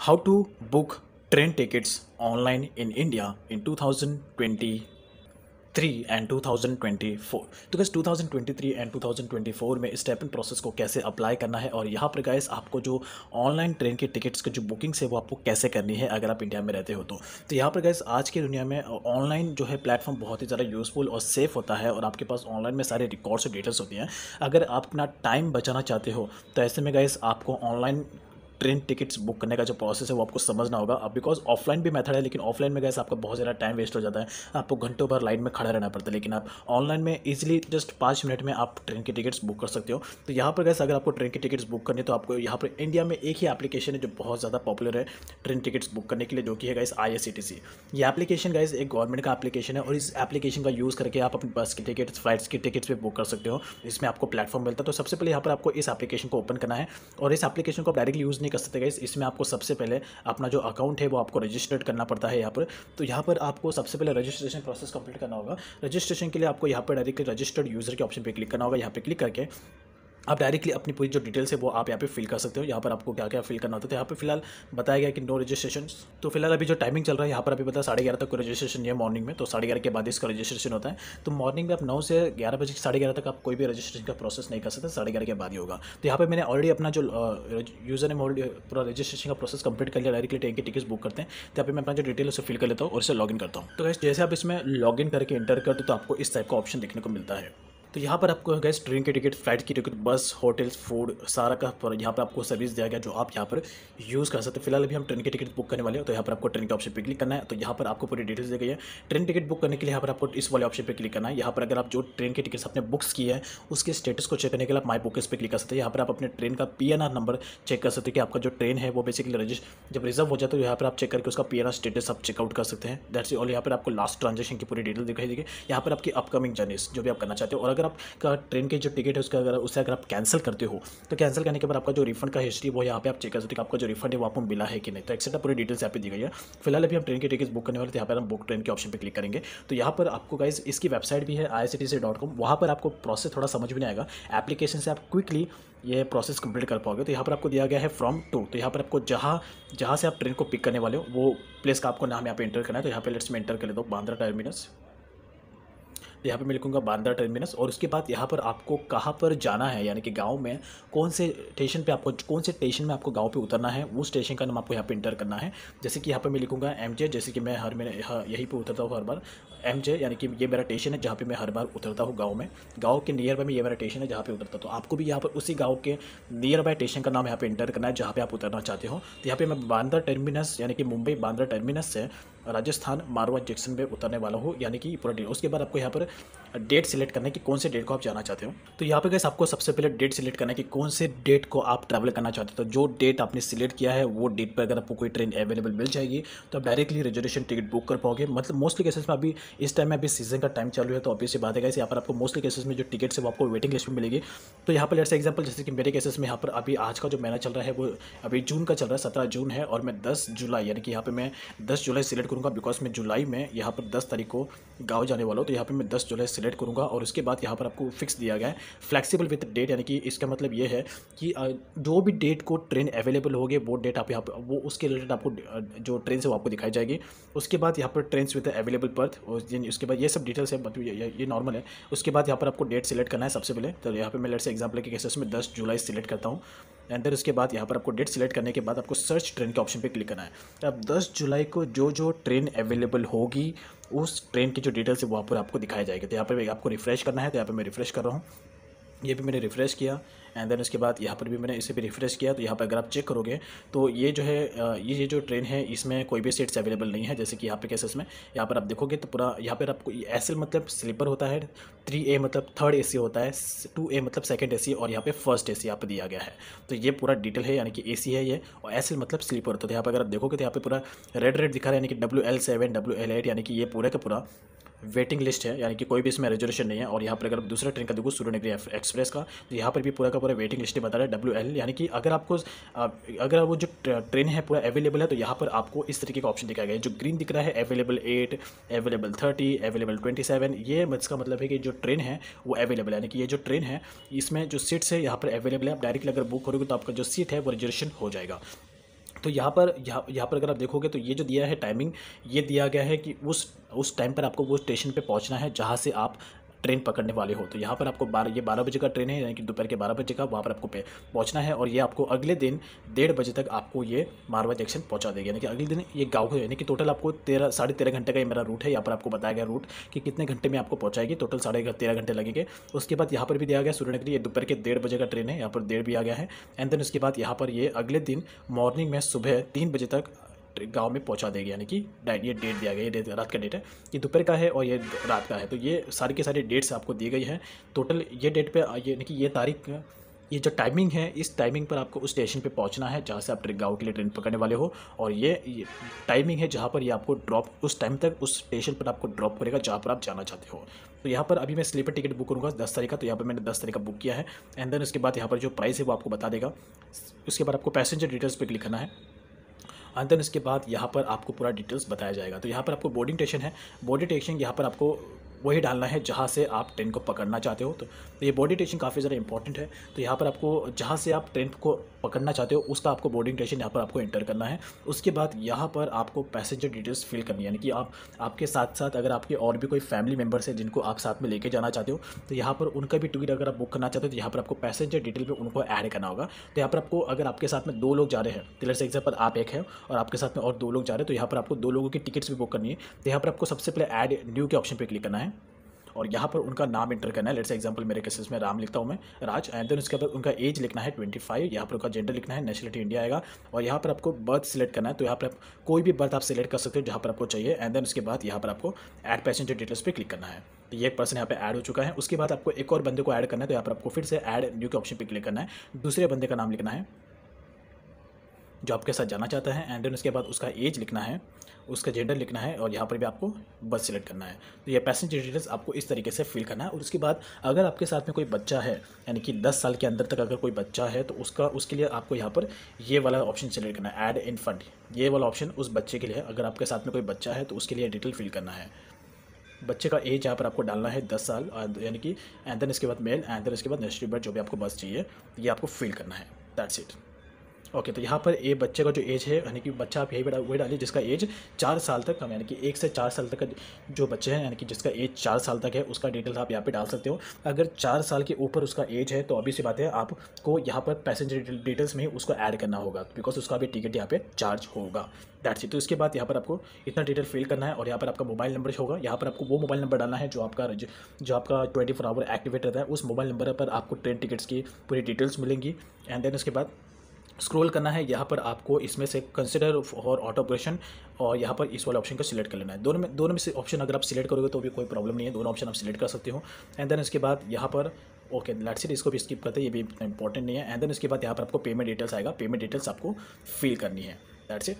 how to book train tickets online in India in 2023 and 2024 तो gas 2023 and 2024 में step in process को कैसे apply करना है और यहाँ पर गैस आपको जो ऑनलाइन ट्रेन के टिकट्स की जो बुकिंग्स है वो आपको कैसे करनी है अगर आप इंडिया में रहते हो तो तो यहाँ पर गैस आज की दुनिया में ऑनलाइन जो है प्लेटफॉर्म बहुत ही ज़्यादा यूज़फुल और सेफ होता है और आपके पास ऑनलाइन में सारे रिकॉर्ड्स और डेटल्स होती हैं अगर आप अपना टाइम बचाना चाहते हो तो ऐसे में गैस आपको ऑनलाइन ट्रेन टिकट्स बुक करने का जो प्रोसेस है वो आपको समझना होगा अब बिकॉज ऑफलाइन भी मेथड है लेकिन ऑफलाइन में गए आपका बहुत ज़्यादा टाइम वेस्ट हो जाता है आपको घंटों भर लाइन में खड़ा रहना पड़ता है लेकिन आप ऑनलाइन में इजिली जस्ट पाँच मिनट में आप ट्रेन की टिकट्स बुक कर सकते हो तो यहाँ पर गैस अगर आपको ट्रेन की टिकट्स बुक करनी है तो आपको यहाँ पर इंडिया में एक ही एप्लीकेशन है जो बहुत ज़्यादा पॉपुलर है ट्रेन टिकट्स बुक करने के लिए जो कि है गाइस आई एस ये एप्लीकेशन गाइस एक गवर्नमेंट का एप्लीकेशन है और इस एप्लीकेशन का यूज़ करके आप अपनी बस की टिकट्स फ्लाइट्स की टिकट्स भी बुक कर सकते हो इसमें आपको प्लेटफॉर्म मिलता है तो सबसे पहले यहाँ पर आपको इस एप्लीकेशन को ओपन करना है और इस एप्लीकेशन को आप डायरेक्टली यूज़ नहीं नहीं कर सकते गाइस इसमें आपको सबसे पहले अपना जो अकाउंट है वो आपको रजिस्टर्ड करना पड़ता है यहाँ पर तो यहाँ पर आपको सबसे पहले रजिस्ट्रेशन प्रोसेस कंप्लीट करना होगा रजिस्ट्रेशन के लिए आपको यहाँ पर डायरेक्टली रजिस्टर्ड यूज़र के ऑप्शन पर क्लिक करना होगा यहाँ पर क्लिक करके आप डायरेक्टली अपनी पूरी जो डिटेल्स है वो आप यहाँ पे फिल कर सकते हो यहाँ पर आपको क्या क्या फिल करना होता है तो यहाँ पे फिलहाल बताया गया कि नो रजिस्ट्रेशन तो फिलहाल अभी जो टाइमिंग चल रहा है यहाँ पर अभी बता मतलब साढ़े ग्यारह तक रजिस्ट्रेशन है मॉर्निंग में तो साढ़े ग्यारह के बाद इसका रजिस्ट्रेशन होता है तो मॉर्निंग में आप नौ से ग्यारह बजे साढ़े ग्यारह तक आप कोई भी रजिस्ट्रेशन का प्रोसेस नहीं कर सकते साढ़े ग्यारह के बाद ही होगा तो यहाँ पर मैंने ऑलरेडी अपना जो यूज़र नेम पूरा रजिस्ट्रेशन का प्रोसेस कंप्लीट कर लिया डायरेक्टली ट्रेन की टिकट बुक करते हैं तो यहाँ पर मैं अपना जो डिटेल उसे फिल कर लेता हूँ और इसे इन करता हूँ तो जैसे आप इसमें इन करके इंटर करते तो आपको इस टाइप का ऑप्शन देखने को मिलता है तो यहाँ पर आपको गैस ट्रेन के टिकट फ्लाइट की टिकट बस होटल्स फूड सारा का पर यहाँ पर आपको सर्विस दिया गया जो आप यहाँ पर यूज़ कर सकते हैं फिलहाल अभी हम ट्रेन की टिकट बुक करने वाले हैं तो यहाँ पर आपको ट्रेन के ऑप्शन पर क्लिक करना है तो यहाँ पर आपको पूरी डिटेल्स दी गई है ट्रेन टिकट बुक करने के लिए यहाँ पर आपको इस वाले ऑप्शन पर क्लिक करना है यहाँ पर अगर आप जो ट्रेन की टिकट्स आपने बुक्स की है उसके स्टेटस को चेक करने के लिए आप माई बुकस पर क्लिक कर सकते हैं यहाँ पर आप अपने ट्रेन का पी नंबर चेक कर सकते हैं कि आपका जो ट्रेन है वो बेसिकली रजिस्ट जब रिजर्व हो जाए तो यहाँ पर आप चेक करके उसका पी स्टेटस आप चेकआउट कर सकते हैं दैट्स ऑल यहाँ पर आपको लास्ट ट्रांजेक्शन की पूरी डिटेल दिखाई देगी यहाँ पर आपकी अपकमिंग जर्नीस जो भी आप करना चाहते हो और अगर आपका ट्रेन की जो टिकट है उसका अगर उसे अगर आप कैंसिल करते हो तो कैंसिल करने के बाद आपका जो रिफंड का हिस्ट्री वो यहाँ पे आप चेक कर सकते हो आपका जो रिफंड है वो आपको मिला है कि नहीं तो एक्सेट्रा पूरी डिटेल्स यहाँ पे दी गई है फिलहाल अभी हम ट्रेन की टिकट बुक करने वाले थे यहाँ पर हम बुक ट्रेन के ऑप्शन पर क्लिक करेंगे तो यहाँ पर आपको गाइज इसकी वेबसाइट भी है आई डॉट कॉम वहाँ पर आपको प्रोसेस थोड़ा समझ में नहीं आएगा एप्लीकेशन से आप क्विकली ये प्रोसेस कंप्लीट कर पाओगे तो यहाँ पर आपको दिया गया है फ्रॉम टू तो यहाँ पर आपको जहाँ जहाँ से आप ट्रेन को पिक करने वाले हो वो प्लेस का आपको नाम यहाँ पे एंटर करना है तो यहाँ पे लेट्स में एंटर कर लेता हूँ बांद्रा टर्मिनस तो यहाँ पर मैं लिखूँगा बांद्रा टर्मिनस और उसके बाद यहाँ पर आपको कहाँ पर जाना है यानी कि गाँव में कौन से स्टेशन पर आपको कौन से स्टेशन में आपको गाँव पर उतरना है उस स्टेशन का नाम आपको यहाँ पर इंटर करना है जैसे कि यहाँ पर मैं लिखूँगा एम जैसे कि मैं हर महीने यहीं पर उतरता हूँ हर बार एम जे यानी कि ये मेरा स्टेशन है जहाँ पे मैं हर बार उतरता हूँ गाँव में गाँव के नियर बाई में ये मेरा स्टेशन है जहाँ पे उतरता तो आपको भी यहाँ पर उसी गाँव के नियर बाय स्टेशन का नाम यहाँ पे इंटर करना है जहाँ पे आप उतरना चाहते हो तो यहाँ पे मैं बांद्रा टर्मिनस यानी कि मुंबई बांद्रा टर्मिनस से राजस्थान मारवा जंक्शन में उतरने वाला हूँ यानी कि पूरा डेट उसके बाद आपको यहाँ पर डेट सिलेक्ट करना है कि कौन से डेट को आप जाना चाहते हो तो यहाँ पे गैस आपको सबसे पहले डेट सिलेक्ट करना है कि कौन से डेट को आप ट्रैवल करना चाहते हो तो जो डेट आपने सिलेक्ट किया है वो डेट पर अगर आपको कोई ट्रेन अवेलेबल मिल जाएगी तो आप डायरेक्टली रिजर्वेशन टिकट बुक कर पाओगे मतलब मोस्टली केसेस में अभी इस टाइम में अभी सीजन का टाइम चालू है तो ऑब्वियसली बात है यहाँ पर आपको मोस्टली केसेस में जो टिकट है वो आपको वेटिंग लिस्ट में मिलेगी तो यहाँ पर लेट्स एग्जाम्पल जैसे कि मेरे केसेस में यहाँ पर अभी आज का जो महीना चल रहा है वो अभी जून का चल रहा है सत्रह जून है और मैं दस जुलाई यानी कि यहाँ पर मैं दस जुलाई सिलेक्ट करूँगा बिकॉज मैं जुलाई में यहाँ पर दस तारीख को गाँव जाने वाला हो तो यहाँ पे मैं दस जुलाई सेलेक्ट करूँगा और उसके बाद यहाँ पर आपको फिक्स दिया गया है फ्लैक्सीबल विथ डेट यानी कि इसका मतलब ये है कि जो भी डेट को ट्रेन अवेलेबल होगी वो डेट आप यहाँ पर वो उसके रिलेटेड आपको जो ट्रेन से वो आपको दिखाई जाएगी उसके बाद यहाँ पर ट्रेन विथ अवेलेबल बर्थ और उसके बाद ये सब डिटेल्स है मतलब ये, नॉर्मल है उसके बाद यहाँ पर आपको डेट सिलेक्ट करना है सबसे पहले तो यहाँ पर मैं लेट से एग्जाम्पल के केसेस में दस जुलाई सिलेक्ट करता हूँ एंड देर उसके बाद यहाँ पर आपको डेट सिलेक्ट करने के बाद आपको सर्च ट्रेन के ऑप्शन पे क्लिक करना है अब 10 जुलाई को जो जो ट्रेन अवेलेबल होगी उस ट्रेन की जो डिटेल्स है वहाँ पर आपको दिखाया जाएगा तो यहाँ पर आपको रिफ्रेश करना है तो यहाँ पर मैं रिफ्रेश कर रहा हूँ ये भी मैंने रिफ्रेश किया एंड देन उसके बाद यहाँ पर भी मैंने इसे भी रिफ्रेश किया तो यहाँ पर अगर आप चेक करोगे तो ये जो है ये जो ट्रेन है इसमें कोई भी सीट्स अवेलेबल नहीं है जैसे कि यहाँ पे कैसे इसमें यहाँ पर आप देखोगे तो पूरा यहाँ पर आपको एस मतलब स्लीपर होता है थ्री ए मतलब थर्ड ए होता है टू ए मतलब सेकेंड ए और यहाँ पर फर्स्ट ए सी यहाँ पर दिया गया है तो ये पूरा डिटेल है यानी कि ए है ये और एस मतलब स्लीपर होता है यहाँ पर अगर आप देखोगे तो यहाँ पर पूरा रेड रेड दिखा रहा है यानी कि W L seven W L eight यानी कि ये पूरा का पूरा वेटिंग लिस्ट है यानी कि कोई भी इसमें रिजर्वेशन नहीं है और यहाँ पर अगर दूसरा ट्रेन का देखो नगरी एक्सप्रेस का तो यहाँ पर भी पूरा का पूरा वेटिंग लिस्ट बता रहा है डब्ल्यू एल यानी कि अगर आपको अगर वो जो ट्रेन है पूरा अवेलेबल है तो यहाँ पर आपको इस तरीके का ऑप्शन दिखाया गया जो ग्रीन दिख रहा है available eight available thirty available twenty seven ये इसका मतलब है कि जो ट्रेन है वो अवेलेबल है यानी कि ये जो ट्रेन है इसमें जो सीट्स है यहाँ पर अवेलेबल है आप डायरेक्टली अगर बुक करोगे तो आपका जो सीट है वो रिजर्वेशन हो जाएगा तो यहाँ पर यहाँ यहाँ पर अगर आप देखोगे तो ये जो दिया है टाइमिंग ये दिया गया है कि उस उस टाइम पर आपको वो स्टेशन पे पहुँचना है जहाँ से आप ट्रेन पकड़ने वाले हो तो यहाँ पर आपको बारह ये बारह बजे का ट्रेन है यानी कि दोपहर के बारह बजे का वहाँ पर आपको पहुँचना है और ये आपको अगले दिन डेढ़ बजे तक आपको ये मारवा जंक्शन पहुँचा देगी यानी कि अगले दिन ये गाँव है यानी कि टोटल आपको तेरह साढ़े तेरह घंटे का ये मेरा रूट है यहाँ पर आपको बताया गया रूट कि कितने घंटे में आपको पहुँचाएगी टोटल साढ़े तेरह घंटे लगेंगे उसके बाद यहाँ पर भी दिया गया सूर्यनगरी ये दोपहर के डेढ़ बजे का ट्रेन है यहाँ पर डेढ़ भी आ गया है एंड देन उसके बाद यहाँ पर ये अगले दिन मॉर्निंग में सुबह तीन बजे तक गांव में पहुंचा देगा यानी कि ये डेट दिया गया ये रात का डेट है ये दोपहर का है और ये रात का है तो ये सारी के सारे डेट्स आपको दी गई हैं टोटल ये डेट पर यानी कि ये तारीख ये जो टाइमिंग है इस टाइमिंग पर आपको उस स्टेशन पे पहुंचना है जहाँ से आप ट्रिक गाँव के लिए ट्रेन पकड़ने वाले हो और ये, ये टाइमिंग है जहाँ पर ये आपको ड्रॉप उस टाइम तक उस स्टेशन पर आपको ड्रॉप करेगा जहाँ पर आप जाना चाहते हो तो यहाँ पर अभी मैं स्लीपर टिकट बुक करूँगा दस तारीख का तो यहाँ पर मैंने दस तारीख का बुक किया है एंड देन उसके बाद यहाँ पर जो प्राइस है वो आपको बता देगा उसके बाद आपको पैसेंजर डिटेल्स पर क्लिक करना है एंड देन इसके बाद यहाँ पर आपको पूरा डिटेल्स बताया जाएगा तो यहाँ पर आपको बोर्डिंग स्टेशन है बोर्डिंग स्टेशन यहाँ पर आपको वही डालना है जहाँ से आप ट्रेन को पकड़ना चाहते हो तो, ये बॉडी स्टेशन काफ़ी ज़्यादा इंपॉर्टेंट है तो यहाँ पर आपको जहाँ से आप ट्रेन को पकड़ना चाहते हो उसका आपको बोर्डिंग स्टेशन यहाँ पर आपको एंटर करना है उसके बाद यहाँ पर आपको पैसेंजर डिटेल्स फिल करनी है यानी कि आप आपके साथ साथ अगर आपके और भी कोई फैमिली मेम्बर्स हैं जिनको आप साथ में लेके जाना चाहते हो तो यहाँ पर उनका भी टिकट अगर आप बुक करना चाहते हो तो यहाँ पर आपको पैसेंजर डिटेल पर उनको ऐड करना होगा तो यहाँ पर आपको अगर आपके साथ में दो लोग जा रहे हैं तिलर से एग्जाम्पल आप एक है और आपके साथ में और दो लोग जा रहे हैं तो यहाँ पर आपको दो लोगों की टिकट्स भी बुक करनी है तो यहाँ पर आपको सबसे पहले ऐड न्यू के ऑप्शन पर क्लिक करना है और यहाँ पर उनका नाम इंटर करना है लेट्स एग्जाम्पल मेरे केसेस में राम लिखता हूँ मैं राज एंड देन उसके बाद उनका एज लिखना है ट्वेंटी फाइव यहाँ पर उनका जेंडर लिखना है नेशनलिटी इंडिया आएगा और यहाँ पर आपको बर्थ सिलेक्ट करना है तो यहाँ पर कोई भी बर्थ आप सिलेक्ट कर सकते हो जहाँ पर आपको चाहिए एंड देन उसके बाद यहाँ पर आपको एड पैसेंजर डिटेल्स पर क्लिक करना है तो ये पर्सन यहाँ पे ऐड हो चुका है उसके बाद आपको एक और बंदे को ऐड करना है तो यहाँ पर आपको फिर से ऐड न्यू के ऑप्शन पे क्लिक करना है दूसरे बंदे का नाम लिखना है जो आपके साथ जाना चाहता है एंड देन उसके बाद उसका एज लिखना है उसका जेंडर लिखना है और यहाँ पर भी आपको बस सिलेक्ट करना है तो ये पैसेंजर डिटेल्स आपको इस तरीके से फिल करना है और उसके बाद अगर आपके साथ में कोई बच्चा है यानी कि दस साल के अंदर तक अगर कोई बच्चा है तो उसका उसके लिए आपको यहाँ पर ये वाला ऑप्शन सिलेक्ट करना है एड इन्फंट ये वाला ऑप्शन उस बच्चे के लिए अगर आपके साथ में कोई बच्चा है तो उसके लिए डिटेल फिल करना है बच्चे का एज यहाँ पर आपको डालना है दस साल यानी कि एंड देन इसके बाद मेल एंड देन इसके बाद नेस्ट्री बर्थ जो भी आपको बस चाहिए ये आपको फिल करना है दैट्स इट ओके okay, तो यहाँ पर ये बच्चे का जो एज है यानी कि बच्चा आप यही बड़ा वही डालिए जिसका एज चार साल तक कम यानी कि एक से चार साल तक का जो बच्चे हैं यानी कि जिसका एज चार साल तक है उसका डिटेल्स आप यहाँ पे डाल सकते हो अगर चार साल के ऊपर उसका एज है तो अभी सी बात है आपको यहाँ पर पैसेंजर डिटेल्स में उसको ऐड करना होगा बिकॉज उसका भी टिकट यहाँ पर चार्ज होगा डैट सी तो इसके बाद यहाँ पर आपको इतना डिटेल फिल करना है और यहाँ पर आपका मोबाइल नंबर होगा यहाँ पर आपको वो मोबाइल नंबर डालना है जो आपका जो आपका ट्वेंटी फोर आवर एक्टिवेट रहता है उस मोबाइल नंबर पर आपको ट्रेन टिकट्स की पूरी डिटेल्स मिलेंगी एंड देन उसके बाद स्क्रॉल करना है यहाँ पर आपको इसमें से कंसिडर और ऑटो ऑपरेशन और यहाँ पर इस वाले ऑप्शन को सिलेक्ट कर लेना है दोनों में दोनों में से ऑप्शन अगर आप सिलेक्ट करोगे तो भी कोई प्रॉब्लम नहीं है दोनों ऑप्शन आप सिलेक्ट कर सकते हो एंड देन इसके बाद यहाँ पर ओके लेट्स इट इसको भी स्किप करते हैं ये भी इतना इंपॉर्टेंट नहीं है एंड देन इसके बाद यहाँ पर आपको पेमेंट डिटेल्स आएगा पेमेंट डिटेल्स आपको फिल करनी है लेट्स इट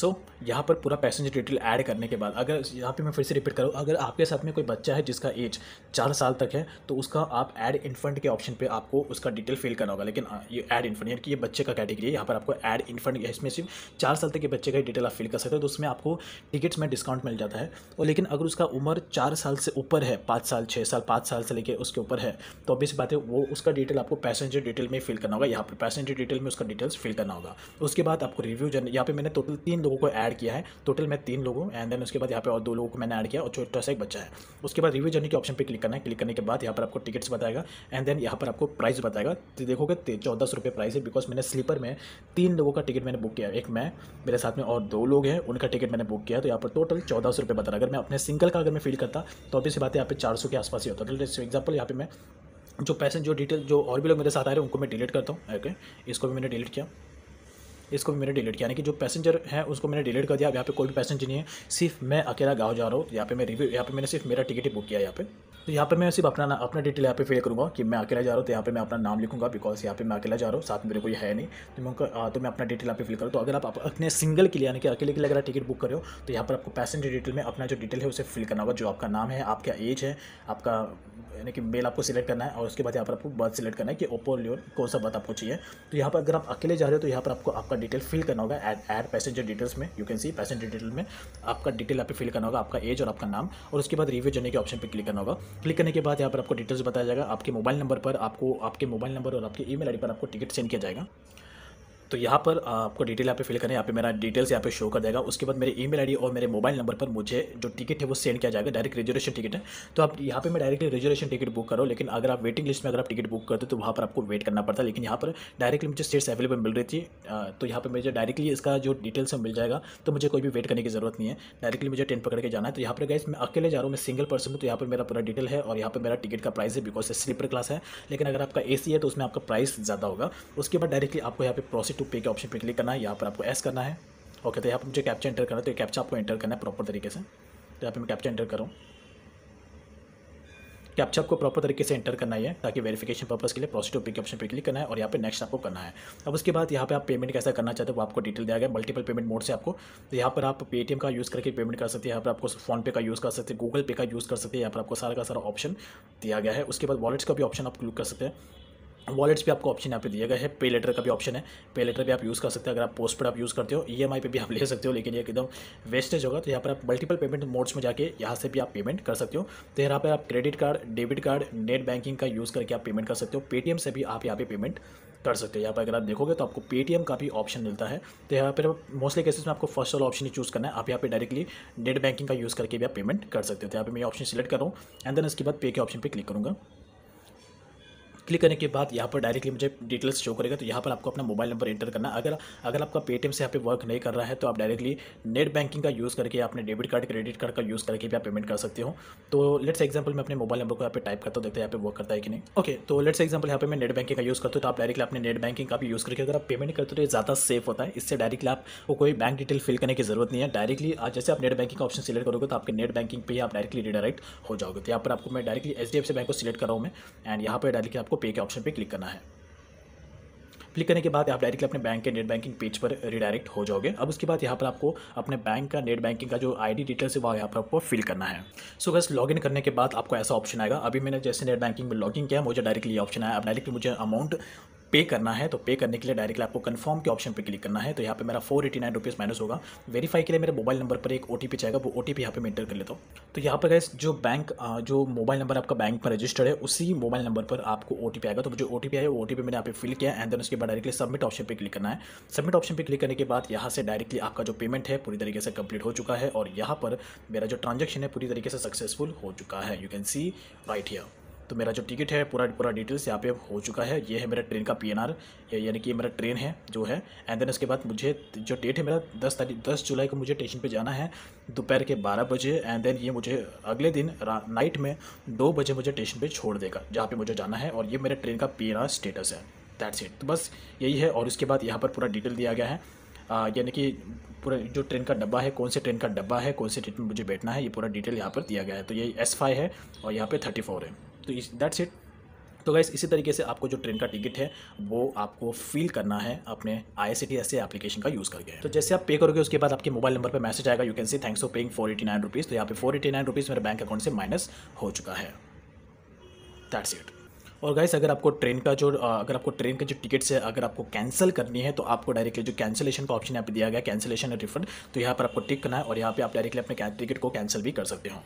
सो so, यहाँ पर पूरा पैसेंजर डिटेल ऐड करने के बाद अगर यहाँ पे मैं फिर से रिपीट करूँ अगर आपके साथ में कोई बच्चा है जिसका एज चार साल तक है तो उसका आप ऐड इन्फंट के ऑप्शन पे आपको उसका डिटेल फिल करना होगा लेकिन हाँ, ये ऐड इन्फंट यानी कि ये बच्चे का कैटेगरी है यहाँ पर आपको ऐड इन्फंट इसमें सिर्फ चार साल तक के बच्चे का डिटेल आप फिल कर सकते हो तो उसमें आपको टिकट्स में डिस्काउंट मिल जाता है और लेकिन अगर उसका उम्र चार साल से ऊपर है पाँच साल छः साल पाँच साल से लेकर उसके ऊपर है तो से बात है वो उसका डिटेल आपको पैसेंजर डिटेल में फिल करना होगा यहाँ पर पैसेंजर डिटेल में उसका डिटेल्स फिल करना होगा उसके बाद आपको रिव्यू जन यहाँ पर मैंने टोटल तीन लोगों को ऐड किया है टोटल मैं तीन लोगों एंड देन उसके बाद यहाँ पे और दो लोगों को मैंने ऐड किया और छोटा सा एक बच्चा है उसके बाद रिव्यू जर्नी के ऑप्शन पर क्लिक करना है क्लिक करने के बाद यहाँ पर आपको टिकट्स बताएगा एंड देन यहाँ पर आपको प्राइस बताएगा तो देखोगे चौदह सौ रुपये प्राइस है बिकॉज मैंने स्लीपर में तीन लोगों का टिकट मैंने बुक किया एक मैं मेरे साथ में और दो लोग हैं उनका टिकट मैंने बुक किया तो यहाँ पर टोटल चौदह सौ रुपये बता रहा अगर मैं अपने सिंगल का अगर मैं फील करता तो अभी से बात यहाँ पे चार सौ के आसपास ही होता है एग्जाम्पल यहाँ पे मैं जो पैसेंजर जो डिटेल जो और भी लोग मेरे साथ आ रहे हैं उनको मैं डिलीट करता हूँ ओके इसको भी मैंने डिलीट किया इसको भी मैंने डिलीट किया यानी कि जो पैसेंजर है उसको मैंने डिलीट कर दिया अब यहाँ पे कोई भी पैसेंजर नहीं है सिर्फ मैं अकेला गाँव जा रहा हूँ यहाँ पे मैं रिव्यू यहाँ पे मैंने सिर्फ मेरा टिकट ही बुक किया यहाँ पे तो यहाँ पे मैं सिर्फ अपना अपना डिटेल यहाँ पे फिल करूँगा कि मैं अकेला जा रहा हूँ तो यहाँ पे मैं अपना नाम लिखूँगा बिकॉज यहाँ पे मैं अकेला जा रहा हूँ साथ मेरे कोई है नहीं तो मैं उनका हाँ, तो मैं अपना डिटेल यहाँ पे फिल करूँ तो अगर आप अपने सिंगल के लिए यानी कि अकेले के लिए अगर टिकट बुक करो तो यहाँ पर आपको पैसेंजर डिटेल में अपना जो डिटेल है उसे फिल करना होगा जो आपका नाम है आपका एज है आपका यानी कि मेल आपको सिलेक्ट करना है और उसके बाद यहाँ पर आपको बर्थ सिलेक्ट करना है कि ओप्पो लियोन कौन सा बर्थ आपको चाहिए तो यहाँ पर अगर आप अकेले जा रहे हो तो यहाँ पर आपको आपका डिटेल फिल करना होगा एड एड पैसेंजर डिटेल्स में you can see passenger detail में आपका डिटेल आप फिल करना होगा आपका एज और आपका नाम और उसके बाद रिव्यू जाने के ऑप्शन पर क्लिक करना होगा क्लिक करने के बाद यहाँ पर आपको डिटेल्स बताया जाएगा आपके मोबाइल नंबर पर आपको आपके मोबाइल नंबर और आपके ई मेल पर आपको टिकट सेंड किया जाएगा तो यहाँ पर आपको डिटेल यहाँ पे फिल करें यहाँ पे मेरा डिटेल्स यहाँ पे शो कर देगा उसके बाद मेरे ईमेल आईडी और मेरे मोबाइल नंबर पर मुझे जो टिकट है वो सेंड किया जाएगा डायरेक्ट रिजर्वेशन टिकट है तो आप यहाँ पे मैं डायरेक्टली रिजर्वेशन टिकट बुक करो लेकिन अगर आप वेटिंग लिस्ट में अगर आप टिकट बुक करते तो वहाँ पर आपको वेट करना पड़ता है लेकिन यहाँ पर डायरेक्टली मुझे सीट्स अवेलेबल मिल रही थी तो यहाँ पर मुझे डायरेक्टली इसका जो डिटेल्स है मिल जाएगा तो मुझे कोई भी वेट करने की जरूरत नहीं है डायरेक्टली मुझे ट्रेन पकड़ के जाना है तो यहाँ पर गए मैं अकेले जा रहा हूँ मैं सिंगल पर्सन हूँ तो यहाँ पर मेरा पूरा डिटेल है और यहाँ पर मेरा टिकट का प्राइस है बिकॉज स्लीपर क्लास है लेकिन अगर आपका ए है तो उसमें आपका प्राइस ज़्यादा होगा उसके बाद डायरेक्टली आपको यहाँ पर प्रोसेस टू पे के ऑप्शन पे क्लिक करना है यहाँ पर आपको एस करना है ओके तो यहाँ पर मुझे कैप्चा एंटर करना है तो कैप्चा आपको एंटर करना है प्रॉपर तरीके से तो यहाँ पर मैं कैप्चा एंटर करूँ कैप्चा आपको प्रॉपर तरीके से एंटर करना है ताकि वेरिफिकेशन पर्पस के लिए पॉजिटिव के ऑप्शन पर क्लिक करना है और यहाँ पर नेक्स्ट आपको करना है अब उसके बाद यहाँ पर आप पेमेंट कैसा करना चाहते हो आपको डिटेल दिया गया मल्टीपल पेमेंट मोड से आपको तो यहाँ पर आप पेटीएम का यूज़ करके पेमेंट कर सकते हैं यहाँ पर आपको फोनपे का यूज़ कर सकते हैं गूगल पे का यूज़ कर सकते हैं यहाँ पर आपको सारा का सारा ऑप्शन दिया गया है उसके बाद वॉलेट्स का भी ऑप्शन आप क्लिक कर सकते हैं वॉलेट्स भी आपको ऑप्शन यहाँ पे दिया गया है पे लेटर का भी ऑप्शन है पे लेटर भी आप यूज़ कर सकते हैं अगर आप पोस्ट पर आप यूज़ करते हो ई e पे भी आप ले सकते हो लेकिन ये एकदम वेस्टेज होगा तो यहाँ पर आप मल्टीपल पेमेंट मोड्स में जाके यहाँ से भी आप पेमेंट कर सकते हो तो यहाँ पर आप credit card debit card net banking का यूज़ करके आप पेमेंट कर सकते हो पेटीएम से भी आप यहाँ पर पेमेंट कर सकते हो यहाँ पर अगर आप देखोगे तो आपको पेटीएम का भी ऑप्शन मिलता है तो यहाँ पर मोस्टली केसेस में आपको फर्स्ट वाला ऑप्शन ही चूज़ करना है आप यहाँ पे डायरेक्टली नेट बैंकिंग का यूज़ करके भी आप पेमेंट कर सकते हो तो यहाँ पे मैं ऑप्शन सिलेक्ट करूँ एंड देन इसके बाद पे के ऑप्शन पे क्लिक करूँगा क्लिक करने के बाद यहाँ पर डायरेक्टली मुझे डिटेल्स शो करेगा तो यहाँ पर आपको अपना मोबाइल नंबर एंटर करना अगर अगर आपका पेटीएम से यहाँ पे वर्क नहीं कर रहा है तो आप डायरेक्टली नेट बैंकिंग का यूज़ करके अपने डेबिट कार्ड क्रेडिट कार्ड का यूज़ करके भी आप पेमेंट कर सकते हो तो लेट्स एग्जाम्पल मैं अपने मोबाइल नंबर को यहाँ पे टाइप करता हूँ देखते हैं यहाँ पे वर्क करता है कि नहीं ओके तो लेट्स एग्जाम्पल यहाँ पे मैं नेट बैंकिंग का यूज़ करता हूँ तो आप डायरेक्टली अपने नेट बैंकिंग का भी यूज़ करके अगर आप पेमेंट करते हो तो ज़्यादा सेफ होता है इससे डायरेक्टली आपको कोई बैंक डिटेल फिल करने की जरूरत नहीं है डायरेक्टली जैसे आप नेट बैंकिंग का ऑप्शन सिलेक्ट करोगे तो आपके नेट बैंकिंग पर आप डायरेक्टली रिडायरेक्ट हो जाओगे तो यहाँ पर आपको मैं डायरेक्टली एच बैंक को सिलेक्ट कर रहा हूँ मैं एंड यहाँ पर डायरेक्टली आपको पे के ऑप्शन पर क्लिक करना है क्लिक करने के बाद आप डायरेक्टली अपने बैंक के नेट बैंकिंग पेज पर रिडायरेक्ट हो जाओगे अब उसके बाद यहाँ पर आपको अपने बैंक का नेट बैंकिंग का जो आईडी डिटेल्स है वह यहाँ पर आपको फिल करना है सो बस लॉगिन करने के बाद आपको ऐसा ऑप्शन आएगा अभी मैंने जैसे नेट बैंकिंग में लॉगिन किया मुझे डायरेक्टली ऑप्शन आया अब डायरेक्टली मुझे अमाउंट पे करना है तो पे करने के लिए डायरेक्टली आपको कन्फर्म के ऑप्शन पर क्लिक करना है तो यहाँ पे मेरा four eighty nine rupees minus होगा वेरीफाई के लिए मेरे मोबाइल नंबर पर एक ओ टी पी जाएगा वो ओ टी पी यहाँ पर मैं इंटर कर लेता हूँ तो यहाँ पर गए जो बैंक जो मोबाइल नंबर आपका बैंक पर रजिस्टर्ड है उसी मोबाइल नंबर पर आपको ओ टी पी आएगा तो जो ओ टी पी आया वो ओ टी मैंने यहाँ पे फिल किया एंड देन उसके बाद डायरेक्टली सबमिट ऑप्शन पर क्लिक करना है सबमिट ऑप्शन पर क्लिक करने के बाद यहाँ से डायरेक्टली आपका जो पेमेंट है पूरी तरीके से कंप्लीट हो चुका है और यहाँ पर मेरा जो ट्रांजेक्शन है पूरी तरीके से सक्सेसफुल हो चुका है you can see right here तो मेरा जो टिकट है पूरा पूरा डिटेल्स यहाँ पे हो चुका है ये है मेरा ट्रेन का पीएनआर यानी कि मेरा ट्रेन है जो है एंड देन उसके बाद मुझे जो डेट है मेरा दस तारीख दस जुलाई को मुझे स्टेशन पर जाना है दोपहर के बारह बजे एंड देन ये मुझे अगले दिन नाइट में दो बजे मुझे स्टेशन पर छोड़ देगा जहाँ पर मुझे जाना है और ये मेरे ट्रेन का पी स्टेटस है दैट्स इट तो बस यही है और उसके बाद यहाँ पर पूरा डिटेल दिया गया है यानी कि पूरा जो ट्रेन का डब्बा है कौन से ट्रेन का डब्बा है कौन से ट्रेन में मुझे बैठना है ये पूरा डिटेल यहाँ पर दिया गया है तो ये एस फाइव है और यहाँ पे थर्टी फोर है तो इस दैट्स इट तो गैस इसी तरीके से आपको जो ट्रेन का टिकट है वो आपको फिल करना है अपने I C T S application का यूज़ करके तो जैसे आप पे करोगे उसके बाद आपके मोबाइल नंबर पर मैसेज आएगा you can see thanks for paying four eighty nine rupees तो यहाँ पे फोर एटी नाइन रुपीज़ मेरे बैंक अकाउंट से माइनस हो चुका है दैट्स इट और गाइस अगर आपको ट्रेन का जो अगर आपको ट्रेन का जो टिकट्स है अगर आपको कैंसिल करनी है तो आपको डायरेक्टली जो कैंसिलेशन का ऑप्शन यहाँ पे दिया गया कैंसिलेशन रिफंड तो यहाँ पर आपको टिक करना है और यहाँ पे आप डायरेक्टली अपने टिकट को कैंसिल भी कर सकते हो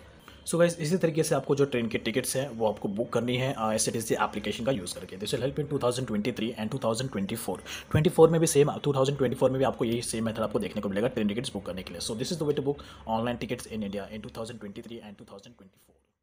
सो गाइज इसी तरीके से आपको जो ट्रेन के टिकट्स हैं वो आपको बुक करनी है एस टी एस एप्लीकेशन का यूज़ करके this will help in two thousand twenty three and two thousand twenty four twenty four में भी same two thousand twenty four में भी आपको यही सेम मेथड आपको देखने को मिलेगा ट्रेन टिकट्स बुक करने के लिए so this is the way to book online tickets in India in two thousand twenty three and two thousand twenty four